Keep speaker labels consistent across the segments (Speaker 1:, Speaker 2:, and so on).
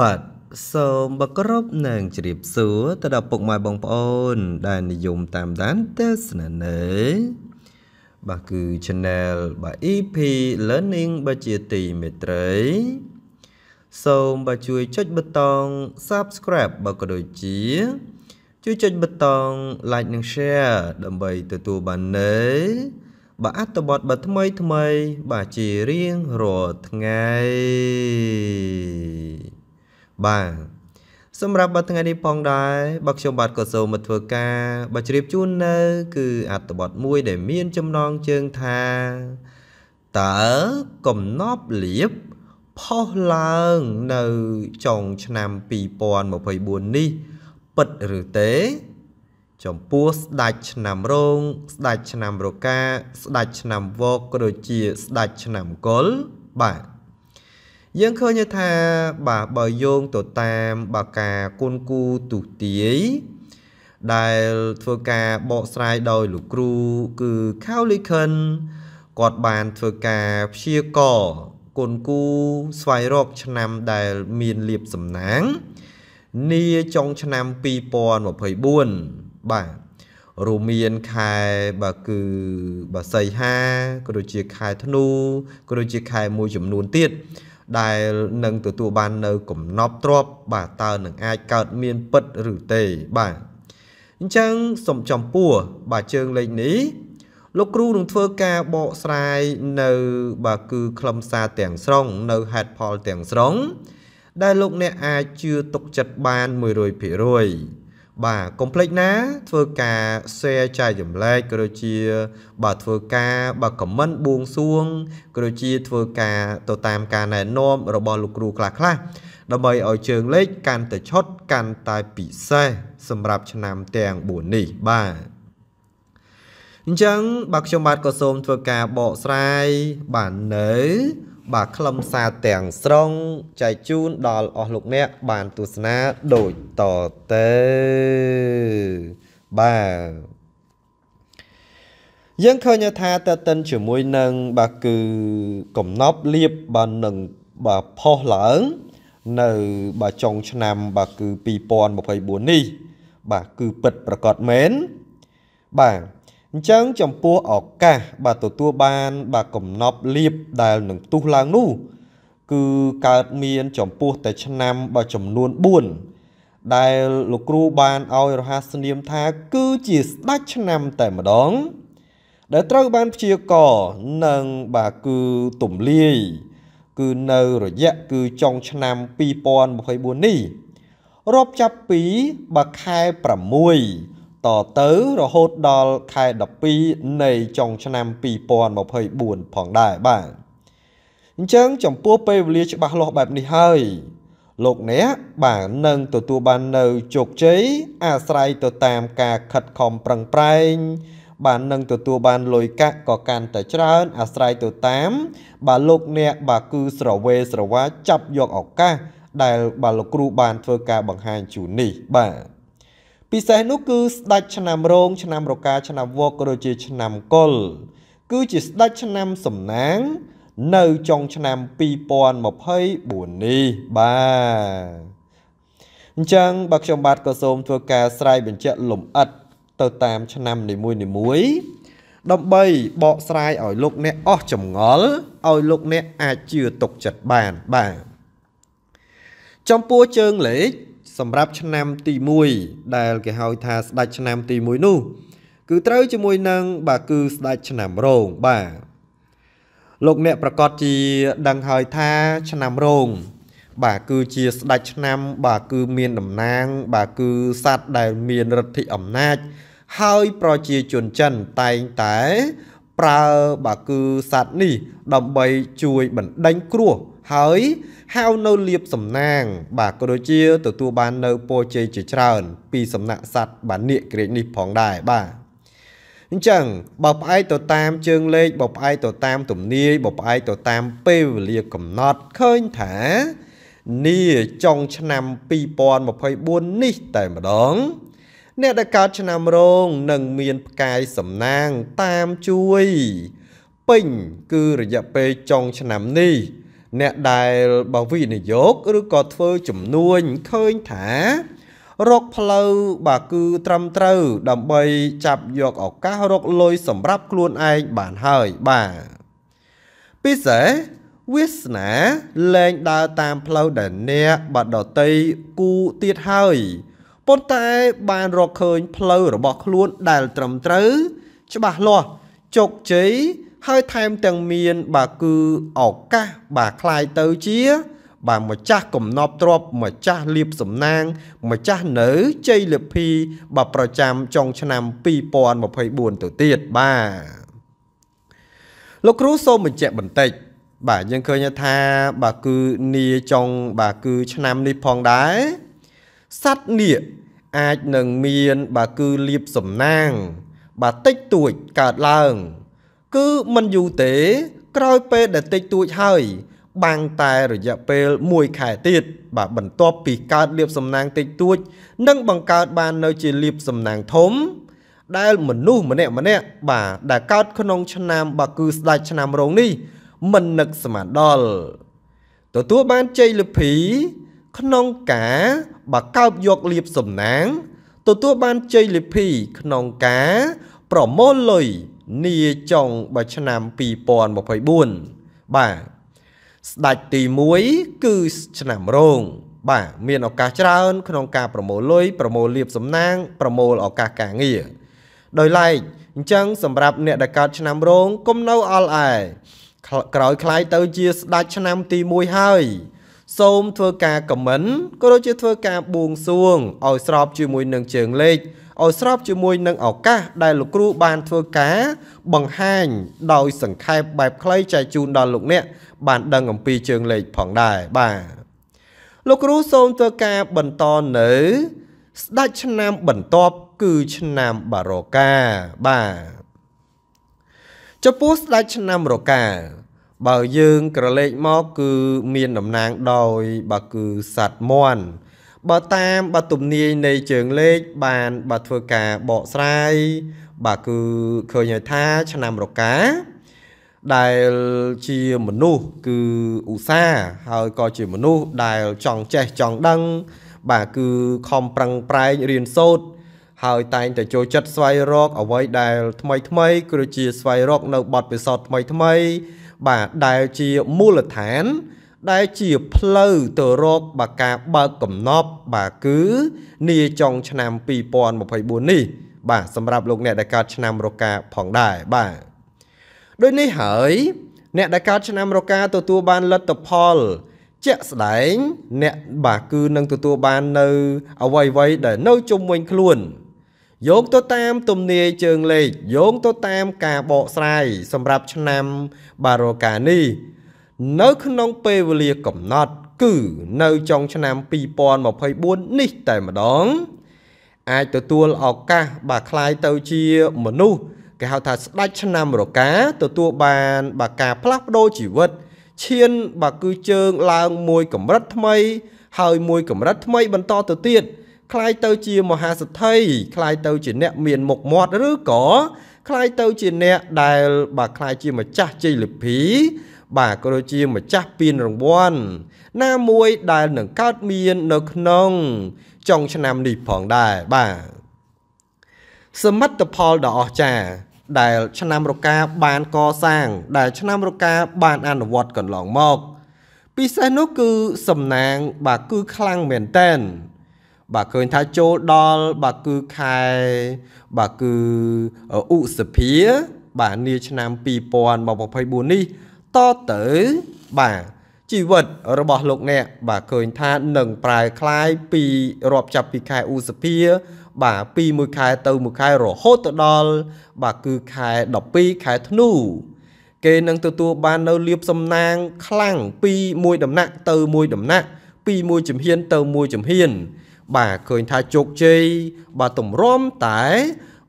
Speaker 1: បាទសូមបកគ្រប់នឹងជ្រាបសួរទៅដល់ពុកម៉ែបងប្អូនដែលនិយមតាមដានទេសនានៅ បាទគឺ channel បាទ EP Learning បាទជាទីមេត្រី សូមបាទជួយចុចប៊ូតុង Subscribe បើក៏ដូចជាជួយចុចប៊ូតុង Like និង Share ដើម្បីទទួលបាននៅបាទអត្ថបទបាទថ្មីថ្មីបាទជារៀងរាល់ថ្ងៃបាទសម្រាប់បទថ្ងៃនេះផងដែរបើខ្ញុំបាទក៏សូមមកធ្វើការបើជ្រាបជូននៅ គឺអត្ថបទមួយដែលមានចំណងជើងថាតើកំណប់លៀបផុសឡើងនៅចុងឆ្នាំ2024នេះ ពិតឬទេ ចំពោះស្ដាច់ឆ្នាំរោងស្ដាច់ឆ្នាំរកាស្ដាច់ឆ្នាំវកក៏ដូចជាស្ដាច់ឆ្នាំកុលបាទយើងឃើញថាបាទបើយោងទៅតាមបាការគុណគូទុទាយដែលធ្វើការបកស្រាយដោយលោកគ្រូគឺ Cowlican គាត់បានធ្វើការព្យាករគុណគូស្វែងរកឆ្នាំដែលមានលៀបសំណាងនាចុងឆ្នាំ2024បាទរួមមានខែបើគឺបើសីហាក៏ដូចជាខែធ្នូក៏ដូចជាខែមួយចំនួនទៀតដែលនឹងទទួលបាននៅកំណប់ទ្របបាទតើនឹងអាចកើតមានពិតឬទេបាទអញ្ចឹងសំចំពោះបាទជើងលេខនេះលោកគ្រូនឹងធ្វើការបកស្រាយនៅ បាទគឺខ្លឹមសារទាំងស្រុង នៅហេតុផលទាំងស្រុង ដែលលោកអ្នកអាចជឿទុកចិត្តបាន100%បាទកុំភ្លេចណា ធ្វើការ share ចែកចម្លែកក៏ដូចជាបាទធ្វើការ បាទ comment បួងសួងក៏ដូចជាធ្វើការ ទៅតាមការណែនាំរបស់លោកគ្រូខ្លះខ្លះដើម្បីឲ្យជើងលេខកាន់តែឆុតកាន់តែពិសេសសម្រាប់ឆ្នាំទាំង4នេះបាទអញ្ចឹង បាទខ្ញុំបាទក៏សូមធ្វើការបកស្រាយបាទនៅបាទខ្លឹមសារទាំងស្រុងចែកជូនដល់អស់លោកអ្នកបានទស្សនាដូចតទៅបាទយើងឃើញថាតើតិនជាមួយនឹងបាទគឺកំណប់លៀបបាទនឹងបាទផុសឡើង នៅ បាទចុងឆ្នាំ បាទគឺ2024នេះបាទគឺពិតប្រកបមែនបាទអញ្ចឹងចំពោះឱកាសបាទទទួលបាន បាទកំណប់លៀបដែលនឹងទុះឡើងនោះ គឺកើតមានចំពោះតែឆ្នាំបើចំនួន4ដែលលោកគ្រូបានឲ្យរហស្សនាមថា គឺជាស្ដេចឆ្នាំតែម្ដងដែលត្រូវបានព្យាករនឹងបាទគឺទំលាយគឺនៅរយៈគឺចុងឆ្នាំ2024នេះរាប់ចាប់ពីបើខែ6តទៅរហូតដល់ខែ12នៃចុងឆ្នាំ2024ផងដែរបាទអញ្ចឹងចំពោះពេលវេលាច្បាស់លាស់បែបនេះហើយលោកអ្នកបាននឹងទទួលបាននៅជោគជ័យអាស្រ័យទៅតាមការខិតខំប្រឹងប្រែងបាននឹងទទួលបានលុយកាក់ក៏កាន់តែច្រើនអាស្រ័យទៅតាម បាទលោកអ្នក បាទគឺស្រវេស្រវាចាប់យកឱកាសដែលបាទលោកគ្រូបានធ្វើការបង្ហាញជូននេះបាទពិសេសនោះគឺស្ដេចឆ្នាំរោងឆ្នាំរកាឆ្នាំវកឬជាឆ្នាំកុលគឺជាស្ដេចឆ្នាំសំណាង នៅចុងឆ្នាំ2024នេះបាទអញ្ចឹងបើខ្ញុំបាទក៏សូមធ្វើការស្រាយបញ្ជាក់លម្អិតទៅតាម ឆ្នាំនីមួយៗដើម្បីបកស្រាយឲ្យលោកអ្នកអស់ចម្ងល់ឲ្យលោកអ្នកអាចជឿទុកចិត្តបានបាទចំពោះជើងលេខសម្រាប់ឆ្នាំទី1ដែល គេហៅថាស្ដេចឆ្នាំទី1នោះគឺត្រូវជាមួយនឹងបាទគឺស្ដេចឆ្នាំរោងបាទលោកអ្នកប្រកាសជាដឹងហើយថាឆ្នាំរោងបាទគឺជាស្ដេចឆ្នាំ បាទគឺមានតំណាង បាទគឺសัตว์ដែលមានរទ្ធិអំណាចហើយប្រជាជនចិនតែងតែ ប្រើបាទគឺសัตว์នេះដើម្បីជួយបណ្ដេញគ្រោះហើយហៅនៅលៀបសំណាងបាទក៏ដូចជាទទួលបាននៅពរជ័យជាច្រើន ពីសំណាក់សัตว์បាទនាគក្រិចនេះផងដែរបាទអញ្ចឹងបើផ្អែកទៅតាមជើងលេខបើផ្អែកទៅតាមទំនាយបើផ្អែកទៅតាមពេលវេលាកំណត់ឃើញថានីចុងឆ្នាំ2024នេះតែម្ដងអ្នកដែលកើតឆ្នាំរងនឹងមានផ្កាយសំណាងតាមជួយពេញគឺរយៈពេលចុងឆ្នាំនេះអ្នកដែលបើវិនិយោគឬក៏ធ្វើជំនួញឃើញថា រកផ្លូវបាទគឺត្រឹមត្រូវដើម្បី ចាប់យកឱកាសរកលុយសម្រាប់ខ្លួនឯងបានហើយបាទពិសេសវាសនាលែងដើរតាមផ្លូវដែលអ្នកបាទដតីគូទៀតហើយប៉ុន្តែបានរកឃើញផ្លូវរបស់ខ្លួនដែលត្រឹមត្រូវ ច្បាស់លាស់ជោគជ័យហើយថែមទាំងមានបាទគឺឱកាសបាទคลายទៅជា បាទម្ចាស់កំណប់ទ្របម្ចាស់លៀបសំណាង ម្ចាស់នៅជ័យលភីបាទប្រចាំចុងឆ្នាំ2024ទៅទៀតបាទលោកគ្រូសូមបញ្ជាក់បន្តិច បាទយើងឃើញថាបាទគឺនីចុងបាទគឺឆ្នាំនេះផងដែរសัตว์នីអាចនឹងមានបាទគឺលៀបសំណាង បាទតិចតួចកើតឡើងគឺមិនយូរទេក្រោយពេលដែលតិចតួចហើយបាំងតែរយៈពេល1ខែទៀតបាទបន្ទាប់ពីកើតលៀបសំណាងតិចតួចនិងបង្កើតបាននៅជាលៀបសំណាងធំ ដែលមនុស្សម្នាក់ម្នាក់បាទដែលកើតក្នុងឆ្នាំបាទគឺស្ដេចឆ្នាំរងនេះមិននឹកស្មានដល់ទទួលបានជ័យលភី ក្នុងការបើកោបយកលៀបសំណាង ទទួលបានជ័យលភីក្នុងការ ប្រមូលលុយនាចុងបើឆ្នាំ2024បាទស្ដេចទី1គឺឆ្នាំរោងបាទមានឱកាសច្រើនក្នុងការប្រមូលលុយប្រមូលលៀបសំណាង ប្រមូលឱកាសការងារដោយឡែកអញ្ចឹងសម្រាប់អ្នកដែលកើតឆ្នាំរោងគុំនៅអល់អែក្រោយខ្លាយទៅជាស្ដេចឆ្នាំទី1ហើយសូមធ្វើការខមមិនក៏ដូចជាធ្វើការបួងសួងឲ្យស្របជាមួយនឹងជើងលេខឲ្យស្របជាមួយនឹងឱកាសដែលលោកគ្រូបានធ្វើការ បង្ហាញ ដោយ សង្ខេបបែបខ្លីចែកជូនដល់លោកអ្នក បានដឹងអំពីជើងលេខផងដែរបាទលោកគ្រូសូមធ្វើការបន្តនៅ ស្ដេចឆ្នាំបន្ទាប់គឺឆ្នាំបារកាបាទចំពោះស្ដេចឆ្នាំរកាបើយើងក្រឡេកមក គឺមានតំណាងដោយបើគឺសัตว์មន់បើតាមបើទំនាយនៃជើងលេខបានបើធ្វើការបកស្រាយបាទគឺឃើញហើយថាឆ្នាំរកាដែលជាមនុស្សគឺឧស្សាហ៍ហើយក៏ជាមនុស្សដែលចង់ចេះចង់ដឹង បាទគឺខំប្រឹងប្រែងរៀនសូត្រហើយតែងតែចូលចិត្តស្វែងរកអ្វីដែលថ្មីថ្មីគឺជាស្វែងរកនៅបទពិសោធន៍ថ្មីថ្មីបាទដែលជាមូលដ្ឋាន ដែលជាផ្លូវទៅរកបាការបើកកំណប់បាទគឺនាចុងឆ្នាំ2024នេះ បាទសម្រាប់លោកអ្នកដែលកើតឆ្នាំរកាផងដែរបាទដូចនេះហើយ អ្នកដែលកើតឆ្នាំរកាទទួលបានលទ្ធផល ជាក់ស្ដែងអ្នកបាទគឺនឹងទទួលបាននៅ អ្វីៗដែលនៅជុំវិញខ្លួនយោងទៅតាមទំនាយជើងលេខយោងទៅតាមការបកស្រាយសម្រាប់ឆ្នាំបារូកានេះនៅក្នុងពេលវេលាកំណត់គឺនៅចុងឆ្នាំ2024នេះតែម្ដង អាចទទួលឱកាសបើคล้ายទៅជាមនុស្សគេហៅថាស្ដេចឆ្នាំរកាទទួលបានបើការផ្លាស់ប្ដូរជីវិតឈានបើគឺជើងឡើងមួយកម្រិតថ្មី ហើយមួយកម្រិតថ្មីបន្តទៅទៀតគคล้ายទៅជាមហាសិទ្ធិคล้ายទៅជាអ្នកមានមុខមាត់ឬក៏คล้ายទៅជាអ្នក ដែលបាទคล้ายជាម្ចាស់ជ័យលាភី បាទក៏ដូចជាម្ចាស់ពានរង្វាន់ណាមួយដែលនឹងកើតមាននៅក្នុងចុងឆ្នាំនេះផងដែរបាទសមិទ្ធផលដ៏អស្ចារ្យដែលឆ្នាំរកាបានកសាង ដែល ឆ្នាំរកាបានអនុវត្តកន្លងមកពិសេសនោះគឺសំណាងបាទគឺខ្លាំងមែនតើបាទឃើញថាចូលដល់បាទគឺខែបាទគឺឧសភា បាទនាឆ្នាំ2024នេះតទៅបាទជីវិតរបស់លោកអ្នកបាទឃើញថានឹងប្រែคล้ายពីរាប់ចាប់ពីខែឧសភា បាទពីមួយខែទៅមួយខែរហូតទៅដល់បាទគឺខែ12ខែធ្នូគេនឹងទទួលបាននៅលៀបសំណាង ខ្លាំងពីមួយដំណាក់ទៅមួយដំណាក់ពីមួយជំហានទៅមួយជំហានបាទឃើញថាជោគជ័យបាទតម្រាំតែ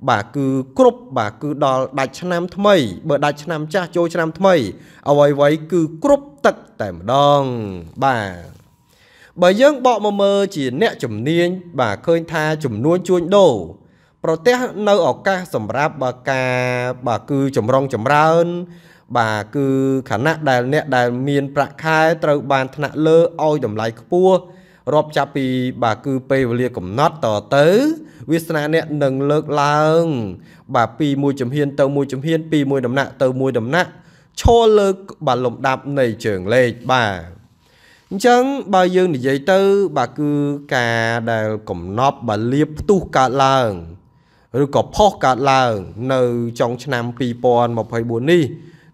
Speaker 1: បាទគឺគ្រប់បាទគឺដល់ដាច់ឆ្នាំ ថ្មី បើដាច់ឆ្នាំចាស់ចូលឆ្នាំថ្មី អ្វីអ្វីគឺគ្រប់ទឹកតែម្ដងបាទបើយើងបកមកមើលជាអ្នកជំនាញបាទឃើញថាចំនួនជួញដូរប្រទេសនៅឱកាសសម្រាប់បើការបាទគឺចម្រុងចម្រើន បាទគឺខណៈដែលអ្នកដែលមានប្រាក់ខែត្រូវបានថ្នាក់លើឲ្យតម្លៃខ្ពស់រាប់ចាប់ពីបាទគឺពេលវេលាកំណត់តទៅវាសនាអ្នកនឹងលើកឡើង បាទពីមួយជំហានទៅមួយជំហានពីមួយដំណាក់ទៅមួយដំណាក់ឈលលើកបាទលំដាប់នៃជើងលេខបាទអញ្ចឹងបើយើងនិយាយទៅបាទគឺការដែលកំណប់បាទលៀបផ្ទុះកើតឡើង ឬក៏ផុសកើតឡើង នៅចុងឆ្នាំ2024នេះ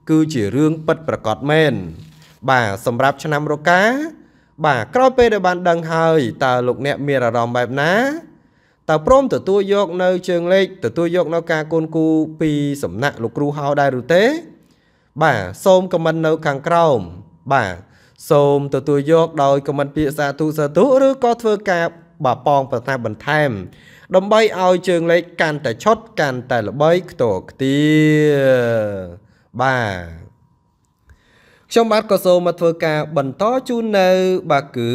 Speaker 1: គឺជារឿងពិតប្រាកដមែនបាទសម្រាប់ឆ្នាំរកាបាទក្រោយពេលដែលបានដឹងហើយតើលោកអ្នកមានអារម្មណ៍បែបណាតើព្រមទទួលយកនៅជើងលេខទទួលយកនៅការគូនគូពីសំណាក់លោកគ្រូហៅដែរឬទេបាទសូមខមមិននៅខាងក្រោម បាទសូមទទួលយកដោយខមមិនពាក្យសាធុសាធុឬក៏ធ្វើការបាប៉ងប្រតាបន្ថែមដើម្បីឲ្យជើងលេខកាន់តែឆុតកាន់តែល្បីខ្ទរខ្ទាបាទខ្ញុំបាទក៏សូមមកធ្វើការបន្តជូននៅ បាទគឺ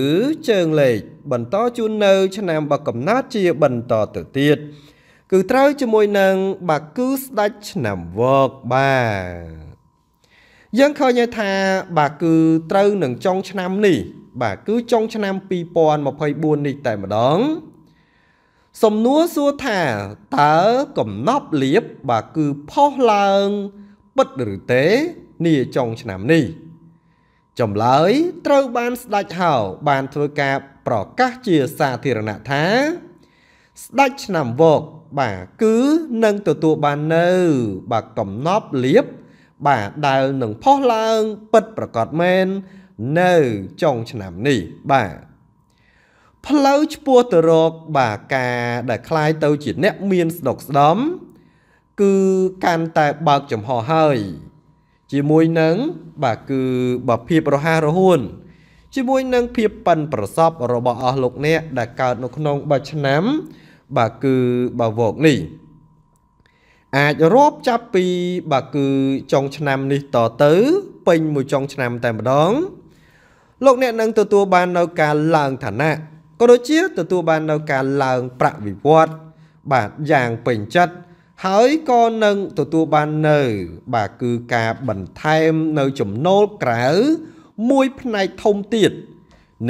Speaker 1: ជើងលេខបន្តជូននៅឆ្នាំបកកំណត់ជាបន្តទៅទៀតគឺត្រូវជាមួយនឹងបាទគឺស្ដេចឆ្នាំវកបាទយើងឃើញថាបាទគឺត្រូវនឹងចុងឆ្នាំនេះបាទគឺចុងឆ្នាំ2024នេះតែម្ដង សំណួរសួរថាតើកំណប់លៀបបាទគឺផុសឡើងពិតឬទេនាចុងឆ្នាំនេះចម្លើយ ត្រូវបានស្ដេចហៅបានធ្វើការប្រកាសជាសាធារណៈថា ស្ដេចឆ្នាំវកបាទគឺនឹងទទួលបាននៅបាទកំណប់លៀបបាទដែលនឹងផុសឡើង ពិតប្រកបមែននៅចុងឆ្នាំនេះបាទផ្លូវឆ្ពោះទៅរកបាទការដែលคล้ายទៅជាអ្នកមានស្ដុកស្ដំគឺកាន់តែបើកចំហហើយជាមួយនឹងបាទគឺបើភាពរហ័សរហួនជាមួយនឹងភាពប៉ិនប្រសពរបស់អស់លោកអ្នកដែលកើត នៅក្នុងបាទឆ្នាំ បាទគឺបើវកនេះ អាចរាប់ចាប់ពីបាទគឺចុងឆ្នាំនេះតទៅ ពេញមួយចុងឆ្នាំតែម្ដង លោកអ្នកនឹងទទួលបាននៅការឡើងឋានៈក៏ដូចជាទទួលបាននៅការឡើងប្រាក់វិវត្ត បាទយ៉ាងពេញចិត្តហើយក៏នឹងទទួលបាននៅបាទគឺការបន្ថែមនៅចំណូលក្រៅ មួយផ្នែកធំទៀត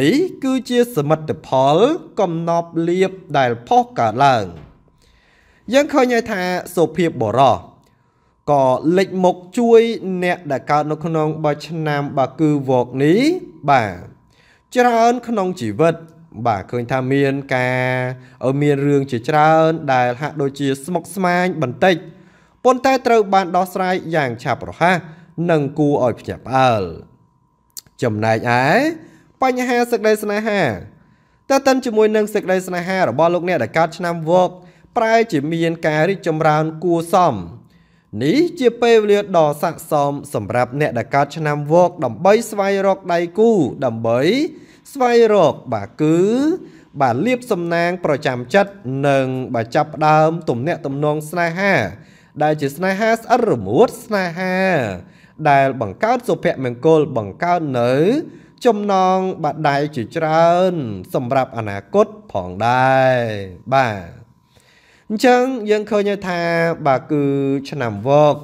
Speaker 1: នេះគឺជាសមិទ្ធផលកំណប់លៀបដែលផុសកើតឡើង យើងឃើញហើយថាសុភាពបរោះក៏លេចមុខជួយ អ្នកដែលកើតនៅក្នុងបើឆ្នាំបើគឺវកនេះបាទច្រើនក្នុងជីវិតបាទឃើញថាមានការមានរឿងជាច្រើន ដែលហាក់ដូចជាស្មុគស្មាញ បន្តិចប៉ុន្តែត្រូវបានដោះស្រាយយ៉ាងឆាប់រហ័សនិងគួរឲ្យភ្ញាក់ផ្អើលចំណែកឯបញ្ហាសេចក្តីស្នេហាតើតិនជាមួយនឹងសេចក្តីស្នេហារបស់លោកអ្នកដែលកើតឆ្នាំវក ប្រែជាមានការរីកចម្រើនគួរសមនេះជាពេលវេលាដ៏ស័ក្តិសមសម្រាប់អ្នកដែលកើតឆ្នាំវកដើម្បីស្វែងរកដៃគូដើម្បីស្វែងរកបាទគឺ បាទលៀបសំណាងប្រចាំចិត្តនិងបាទចាប់ផ្ដើមទំនាក់ទំនងស្នេហា ដែលជាស្នេហាស្អិតរមួតស្នេហាដែលបង្កើតសុភមង្គលបង្កើតនៅ ចំណងបាត់ដៃជាច្រើន សម្រាប់អនាគតផងដែរបាទអញ្ចឹងយើងឃើញថាបាទគឺឆ្នាំវក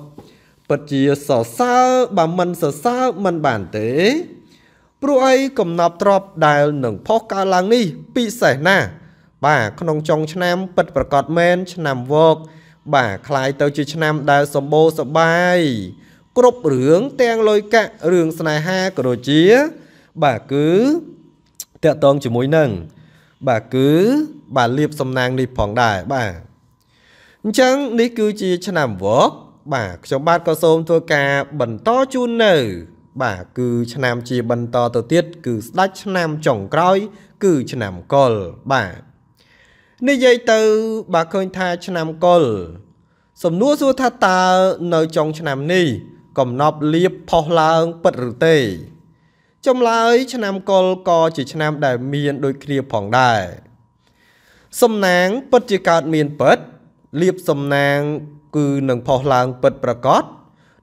Speaker 1: ពិតជាសរសើរបើមិនសរសើរមិនបានទេព្រោះអីកំណប់ទ្របដែលនឹងផុសកើតឡើងនេះពិសេសណាស់បាទក្នុងចុងឆ្នាំពិតប្រកបមែនឆ្នាំវក បាទคล้ายទៅជាឆ្នាំដែលសម្បូរសបាយគ្រប់រឿងទាំងលុយកាក់រឿងស្នេហាក៏ដូចជា បាទគឺតកតងជាមួយនឹងបាទគឺបាទលៀបសំណាងនេះផងដែរបាទអញ្ចឹងនេះគឺជាឆ្នាំវក បាទខ្ញុំបាទក៏សូមធ្វើការបន្តជូននៅបាទគឺ ឆ្នាំជាបន្តទៅទៀត គឺស្ដេចឆ្នាំចុងក្រោយ គឺឆ្នាំកុលបាទនិយាយទៅបាទឃើញថាឆ្នាំកុលសំណួរសួរថាតើនៅចុងឆ្នាំនេះកំណប់លៀបផុសឡើងពិតឬទេចម្លើយឆ្នាំកុលក៏ជាឆ្នាំដែលមានដូចគ្នាផងដែរសំណាងពិតជាកើតមានពិតលៀបសំណាងគឺនឹងផុសឡើងពិតប្រកប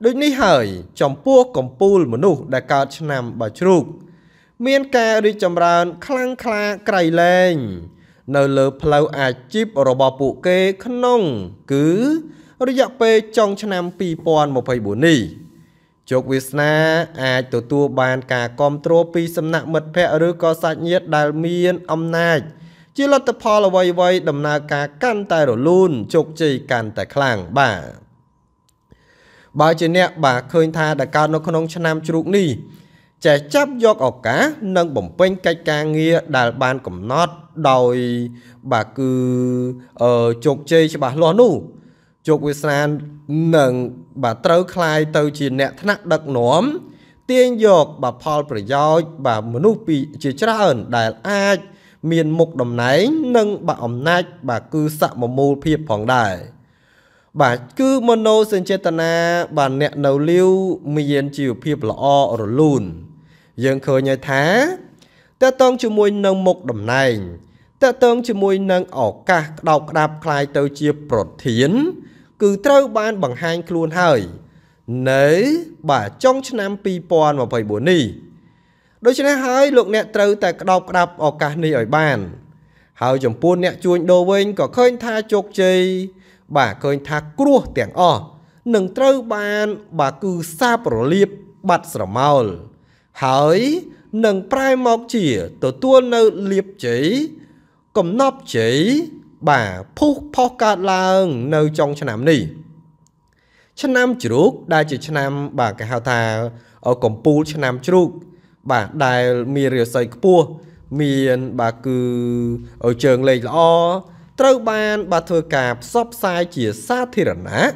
Speaker 1: ដូចនេះហើយ ចំពោះកំពូលមនុស្សដែលកើតឆ្នាំបើជ្រូក មានការរីកចម្រើនខ្លាំងក្លាក្រៃលែងនៅលើផ្លូវអាជីពរបស់ពួកគេក្នុង គឺរយៈពេលចុងឆ្នាំ2024នេះជោគវាសនាអាចទទួលបានការគ្រប់គ្រងពីសំណាក់មិត្តភ័ក្តិឬក៏សាច់ញាតិដែលមានអំណាច ជាលទ្ធផលអ្វីៗដំណើរការកាន់តែរលូនជោគជ័យកាន់តែខ្លាំងបាទបើជាអ្នកបាទឃើញថាតកើតនៅ ក្នុងឆ្នាំជ្រូកនេះចេះចាប់យកឱកាសនិងបំពេញកិច្ចការងារដែលបានកំណត់ដោយបាទគឺអឺជោគជ័យច្បាស់លាស់នោះជោគវាសនានឹងបាទត្រូវคลายទៅជាអ្នកថ្នាក់ដឹកនាំទាញយកបាទផលប្រយោជន៍បាទមនុស្សពីជាច្រើនដែលអាច មានមុខតំណែងនិងបាទអំណាចបាទគឺសមមូលភាពផងដែរ។បាទគឺមនោសញ្ចេតនាបាទអ្នកនៅលាវមានជីវភាពល្អរលូនយើងឃើញហើយថាតកតងជាមួយនឹងមុខតំណែងតកតងជាមួយនឹងឱកាសក្តោបក្តាប់คล้ายទៅជាប្រធាន គឺត្រូវបានបង្ហាញខ្លួនហើយនៅ បាទចុងឆ្នាំ2024នេះដូច្នេះហើយលោកអ្នកត្រូវតែក្តោបក្តាប់ឱកាសនេះឲ្យបានហើយចំពោះអ្នកជួញដូរវិញក៏ឃើញថាជោគជ័យបាទឃើញថាគ្រោះទាំងអស់នឹងត្រូវបានបាទគឺសាបរលាបបាត់ស្រមោលហើយនឹងប្រែមកជាទទួលនៅលៀបជ័យកំណប់ជ័យបាទភុះផុសកើតឡើង នៅចុងឆ្នាំនេះ ឆ្នាំជ្រូកដែល ជាឆ្នាំបាទគេហៅថាកំពូលឆ្នាំជ្រូក បាទដែលមានរាសីខ្ពស់មានបាទគឺជើងលេខល្អត្រូវបានបាទធ្វើការផ្សព្វផ្សាយជាសាធារណៈ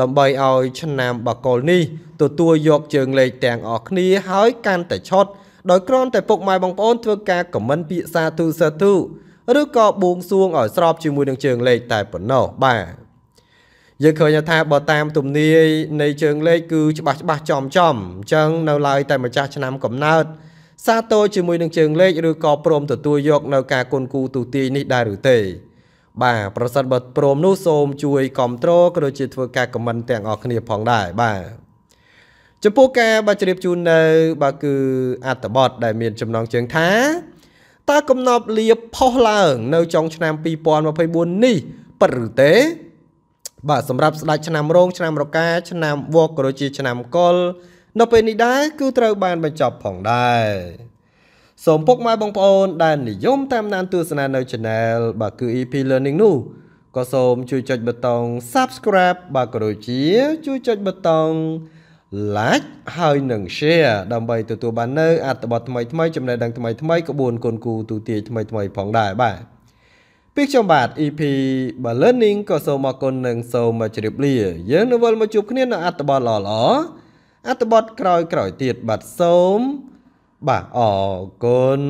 Speaker 1: ដើម្បីឲ្យឆ្នាំបកលនេះទទួលយក ជើងលេខទាំងអស់គ្នាហើយកាន់តែឆុតដោយគ្រាន់តែពុកម៉ែបងប្អូនធ្វើការខមមិនពាក្យសាធុសាធុឬក៏បួងសួងឲ្យស្របជាមួយនឹងជើងលេខតែប៉ុណ្ណោះបាទយើងឃើញថាបើតាម ទំនាយនៃជើងលេខគឺច្បាស់ច្បាស់ចំចំអញ្ចឹងនៅឡើយតែម្ចាស់ឆ្នាំកំណើតសាទរជាមួយនឹងជើងលេខឬក៏ព្រមទទួលយកនៅការគុណគូទូទាយនេះដែរឬទេបាទប្រសិនបើព្រមនោះសូមជួយគ្រប់គ្រងក៏ដូចជាធ្វើការខមមិនទាំងអស់គ្នាផងដែរបាទចំពោះការបាទជ្រាបជូននៅបាទគឺអត្តបទដែលមានចំណងជើងថាតើកំណប់លៀបផុសឡើងនៅចុងឆ្នាំ2024នេះពិតឬទេបាទសម្រាប់ស្ដេចឆ្នាំរោងឆ្នាំរកាឆ្នាំវកក៏ដូចជាឆ្នាំកុលនៅពេលនេះដែរគឺត្រូវបានបញ្ចប់ផងដែរសូមពុកម៉ែបងប្អូនដែលនិយមតាមដាន ទស្សនានៅ Channel បាទគឺ EP Learning នោះក៏សូមជួយចុចប៊ូតុង Subscribe បាទក៏ដូចជាជួយចុចប៊ូតុង like ហើយនិង share ដើម្បីទទួលបាននៅអត្ថបទថ្មីថ្មីចំណេះដឹងថ្មីថ្មីក្បួនគុនគូទូទាយថ្មីថ្មីផងដែរបាទពីខ្ញុំបាទ EP Learning ក៏សូមអរគុណនិងសូមជម្រាបលា យើងនៅវិលមកជួបគ្នានៅអត្ថបទល្អៗអត្ថបទក្រោយៗទៀតបាទសូម bà ở cơn